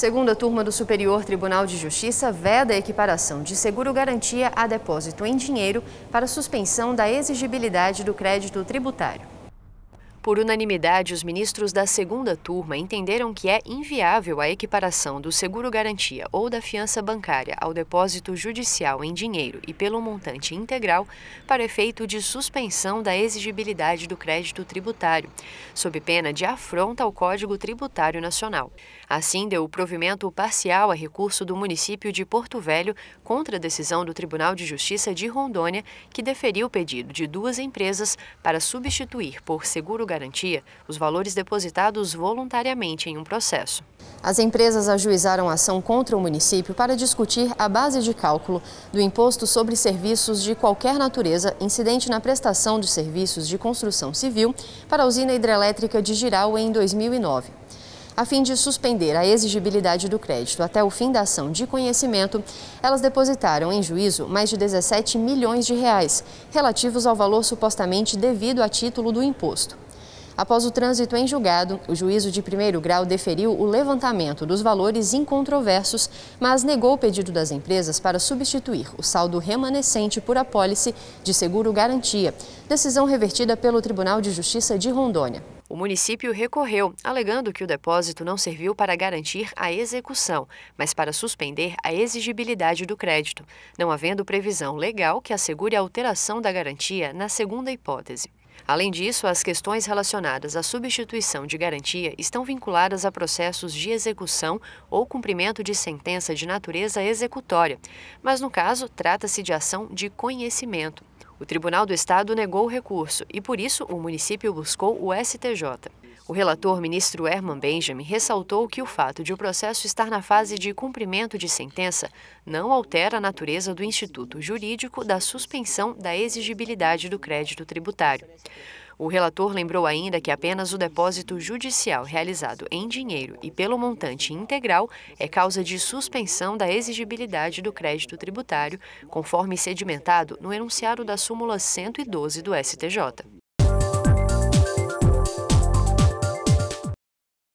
Segunda turma do Superior Tribunal de Justiça veda a equiparação de seguro-garantia a depósito em dinheiro para suspensão da exigibilidade do crédito tributário. Por unanimidade, os ministros da segunda turma entenderam que é inviável a equiparação do seguro-garantia ou da fiança bancária ao depósito judicial em dinheiro e pelo montante integral para efeito de suspensão da exigibilidade do crédito tributário, sob pena de afronta ao Código Tributário Nacional. Assim, deu o provimento parcial a recurso do município de Porto Velho contra a decisão do Tribunal de Justiça de Rondônia, que deferiu o pedido de duas empresas para substituir por seguro garantia os valores depositados voluntariamente em um processo. As empresas ajuizaram ação contra o município para discutir a base de cálculo do imposto sobre serviços de qualquer natureza incidente na prestação de serviços de construção civil para a usina hidrelétrica de Giral em 2009. A fim de suspender a exigibilidade do crédito até o fim da ação de conhecimento, elas depositaram em juízo mais de 17 milhões de reais, relativos ao valor supostamente devido a título do imposto. Após o trânsito em julgado, o juízo de primeiro grau deferiu o levantamento dos valores incontroversos, mas negou o pedido das empresas para substituir o saldo remanescente por apólice de seguro garantia, decisão revertida pelo Tribunal de Justiça de Rondônia. O município recorreu, alegando que o depósito não serviu para garantir a execução, mas para suspender a exigibilidade do crédito, não havendo previsão legal que assegure a alteração da garantia na segunda hipótese. Além disso, as questões relacionadas à substituição de garantia estão vinculadas a processos de execução ou cumprimento de sentença de natureza executória, mas no caso trata-se de ação de conhecimento. O Tribunal do Estado negou o recurso e, por isso, o município buscou o STJ. O relator, ministro Herman Benjamin, ressaltou que o fato de o processo estar na fase de cumprimento de sentença não altera a natureza do instituto jurídico da suspensão da exigibilidade do crédito tributário. O relator lembrou ainda que apenas o depósito judicial realizado em dinheiro e pelo montante integral é causa de suspensão da exigibilidade do crédito tributário, conforme sedimentado no enunciado da súmula 112 do STJ.